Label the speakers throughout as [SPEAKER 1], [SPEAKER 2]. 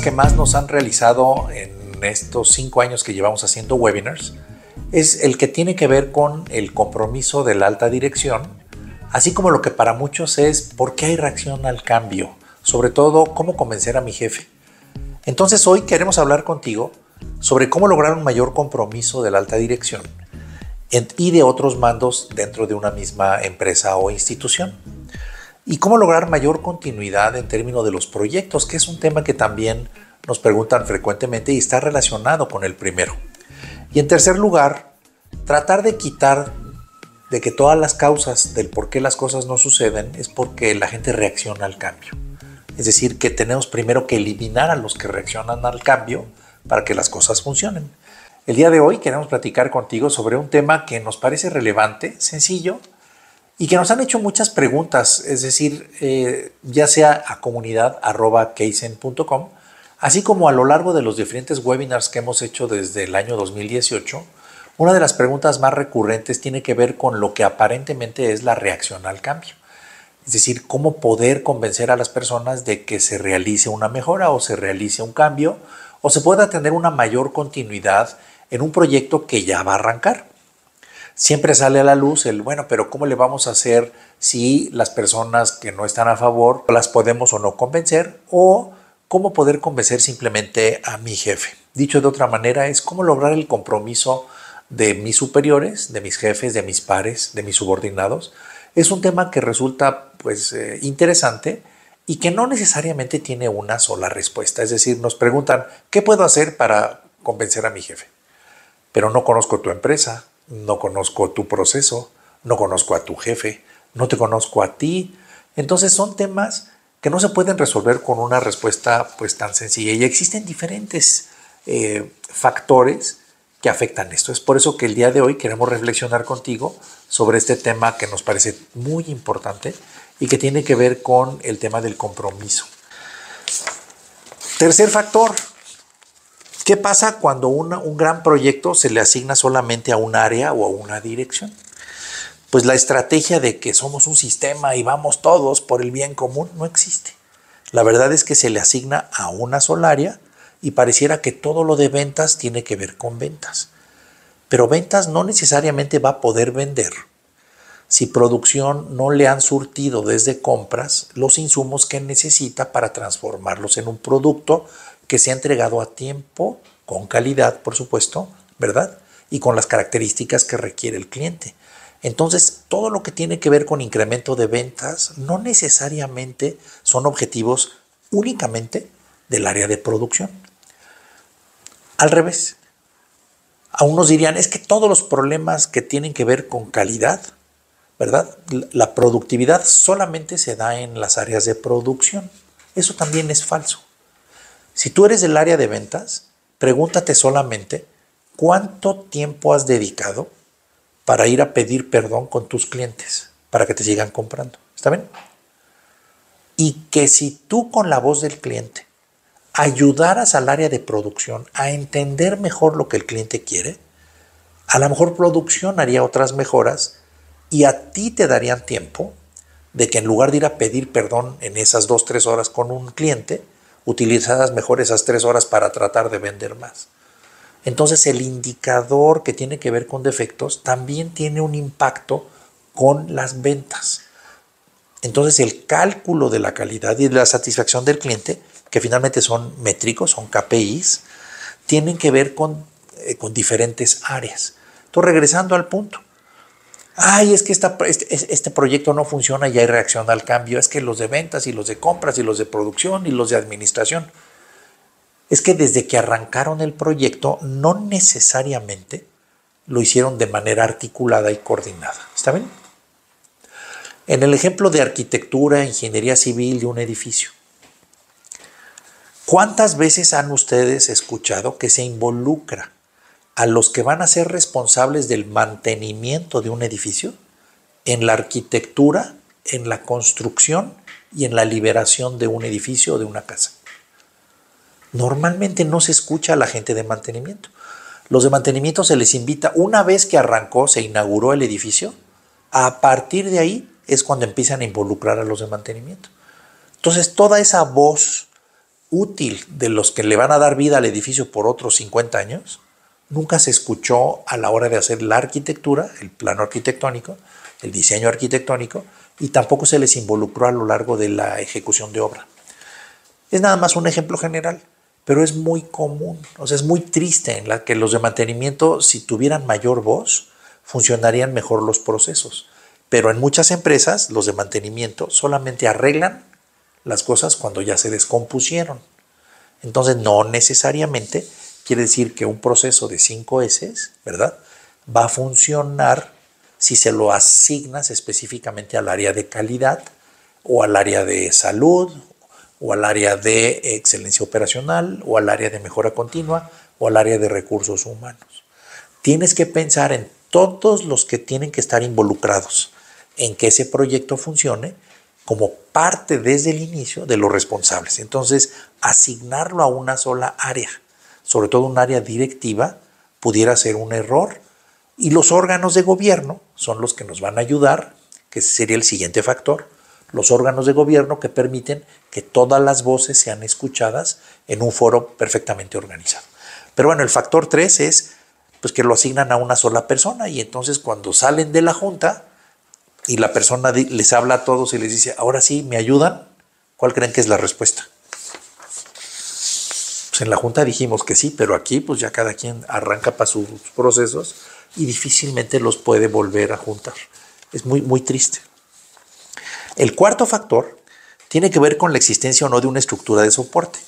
[SPEAKER 1] que más nos han realizado en estos cinco años que llevamos haciendo webinars es el que tiene que ver con el compromiso de la alta dirección, así como lo que para muchos es por qué hay reacción al cambio, sobre todo cómo convencer a mi jefe. Entonces hoy queremos hablar contigo sobre cómo lograr un mayor compromiso de la alta dirección y de otros mandos dentro de una misma empresa o institución y cómo lograr mayor continuidad en términos de los proyectos, que es un tema que también nos preguntan frecuentemente y está relacionado con el primero. Y en tercer lugar, tratar de quitar de que todas las causas del por qué las cosas no suceden es porque la gente reacciona al cambio. Es decir, que tenemos primero que eliminar a los que reaccionan al cambio para que las cosas funcionen. El día de hoy queremos platicar contigo sobre un tema que nos parece relevante, sencillo, y que nos han hecho muchas preguntas, es decir, eh, ya sea a comunidad comunidad.keisen.com, así como a lo largo de los diferentes webinars que hemos hecho desde el año 2018, una de las preguntas más recurrentes tiene que ver con lo que aparentemente es la reacción al cambio. Es decir, cómo poder convencer a las personas de que se realice una mejora o se realice un cambio o se pueda tener una mayor continuidad en un proyecto que ya va a arrancar siempre sale a la luz el, bueno, pero ¿cómo le vamos a hacer si las personas que no están a favor las podemos o no convencer? ¿O cómo poder convencer simplemente a mi jefe? Dicho de otra manera, es cómo lograr el compromiso de mis superiores, de mis jefes, de mis pares, de mis subordinados. Es un tema que resulta pues eh, interesante y que no necesariamente tiene una sola respuesta. Es decir, nos preguntan, ¿qué puedo hacer para convencer a mi jefe? Pero no conozco tu empresa, no conozco tu proceso, no conozco a tu jefe, no te conozco a ti. Entonces son temas que no se pueden resolver con una respuesta pues tan sencilla y existen diferentes eh, factores que afectan esto. Es por eso que el día de hoy queremos reflexionar contigo sobre este tema que nos parece muy importante y que tiene que ver con el tema del compromiso. Tercer factor, ¿Qué pasa cuando un gran proyecto se le asigna solamente a un área o a una dirección? Pues la estrategia de que somos un sistema y vamos todos por el bien común no existe. La verdad es que se le asigna a una sola área y pareciera que todo lo de ventas tiene que ver con ventas. Pero ventas no necesariamente va a poder vender si producción no le han surtido desde compras los insumos que necesita para transformarlos en un producto que se ha entregado a tiempo, con calidad, por supuesto, ¿verdad? Y con las características que requiere el cliente. Entonces, todo lo que tiene que ver con incremento de ventas no necesariamente son objetivos únicamente del área de producción. Al revés, a unos dirían, es que todos los problemas que tienen que ver con calidad, ¿verdad? La productividad solamente se da en las áreas de producción. Eso también es falso. Si tú eres del área de ventas, pregúntate solamente cuánto tiempo has dedicado para ir a pedir perdón con tus clientes para que te sigan comprando. ¿Está bien? Y que si tú con la voz del cliente ayudaras al área de producción a entender mejor lo que el cliente quiere, a lo mejor producción haría otras mejoras y a ti te darían tiempo de que en lugar de ir a pedir perdón en esas dos, tres horas con un cliente, utilizadas mejor esas tres horas para tratar de vender más. Entonces el indicador que tiene que ver con defectos también tiene un impacto con las ventas. Entonces el cálculo de la calidad y la satisfacción del cliente, que finalmente son métricos, son KPIs, tienen que ver con, eh, con diferentes áreas. Entonces regresando al punto, Ay, es que este, este, proyecto no funciona y hay reacción al cambio. Es que los de ventas y los de compras y los de producción y los de administración. Es que desde que arrancaron el proyecto no necesariamente lo hicieron de manera articulada y coordinada. ¿Está bien? En el ejemplo de arquitectura, ingeniería civil de un edificio. ¿Cuántas veces han ustedes escuchado que se involucra a los que van a ser responsables del mantenimiento de un edificio, en la arquitectura, en la construcción y en la liberación de un edificio o de una casa. Normalmente no se escucha a la gente de mantenimiento. Los de mantenimiento se les invita, una vez que arrancó, se inauguró el edificio, a partir de ahí es cuando empiezan a involucrar a los de mantenimiento. Entonces, toda esa voz útil de los que le van a dar vida al edificio por otros 50 años, nunca se escuchó a la hora de hacer la arquitectura, el plano arquitectónico, el diseño arquitectónico, y tampoco se les involucró a lo largo de la ejecución de obra. Es nada más un ejemplo general, pero es muy común, o sea, es muy triste en la que los de mantenimiento, si tuvieran mayor voz, funcionarían mejor los procesos. Pero en muchas empresas, los de mantenimiento solamente arreglan las cosas cuando ya se descompusieron. Entonces, no necesariamente Quiere decir que un proceso de cinco S, ¿verdad? Va a funcionar si se lo asignas específicamente al área de calidad o al área de salud o al área de excelencia operacional o al área de mejora continua o al área de recursos humanos. Tienes que pensar en todos los que tienen que estar involucrados en que ese proyecto funcione como parte desde el inicio de los responsables. Entonces, asignarlo a una sola área sobre todo un área directiva, pudiera ser un error. Y los órganos de gobierno son los que nos van a ayudar, que sería el siguiente factor, los órganos de gobierno que permiten que todas las voces sean escuchadas en un foro perfectamente organizado. Pero bueno, el factor tres es pues que lo asignan a una sola persona y entonces cuando salen de la junta y la persona les habla a todos y les dice, ahora sí, ¿me ayudan? ¿Cuál creen que es la respuesta? en la Junta dijimos que sí, pero aquí pues ya cada quien arranca para sus procesos y difícilmente los puede volver a juntar. Es muy, muy triste. El cuarto factor tiene que ver con la existencia o no de una estructura de soporte.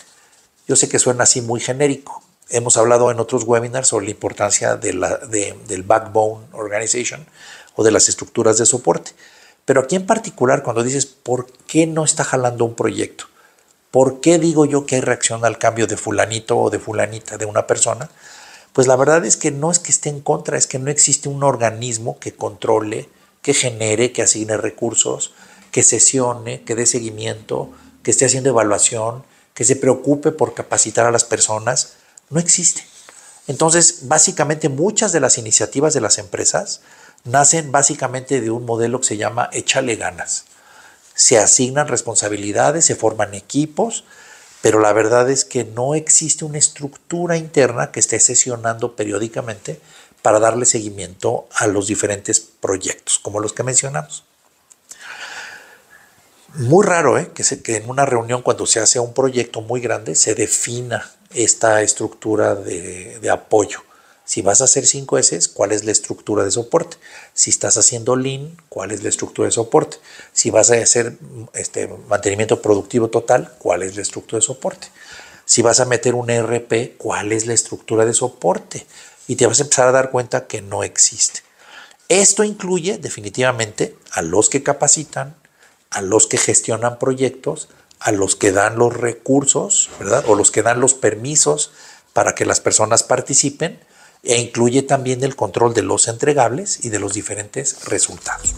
[SPEAKER 1] Yo sé que suena así muy genérico. Hemos hablado en otros webinars sobre la importancia de la, del backbone organization o de las estructuras de soporte. Pero aquí en particular, cuando dices, ¿por qué no está jalando un proyecto? ¿Por qué digo yo que hay reacción al cambio de fulanito o de fulanita de una persona? Pues la verdad es que no es que esté en contra, es que no existe un organismo que controle, que genere, que asigne recursos, que sesione, que dé seguimiento, que esté haciendo evaluación, que se preocupe por capacitar a las personas. No existe. Entonces, básicamente muchas de las iniciativas de las empresas nacen básicamente de un modelo que se llama échale ganas se asignan responsabilidades, se forman equipos, pero la verdad es que no existe una estructura interna que esté sesionando periódicamente para darle seguimiento a los diferentes proyectos, como los que mencionamos. Muy raro ¿eh? que, en una reunión cuando se hace un proyecto muy grande se defina esta estructura de apoyo. Si vas a hacer 5 S, ¿cuál es la estructura de soporte? Si estás haciendo Lean, ¿cuál es la estructura de soporte? Si vas a hacer este, mantenimiento productivo total, ¿cuál es la estructura de soporte? Si vas a meter un e RP, ¿cuál es la estructura de soporte? Y te vas a empezar a dar cuenta que no existe. Esto incluye definitivamente a los que capacitan, a los que gestionan proyectos, a los que dan los recursos, ¿verdad? O los que dan los permisos para que las personas participen e incluye también el control de los entregables y de los diferentes resultados.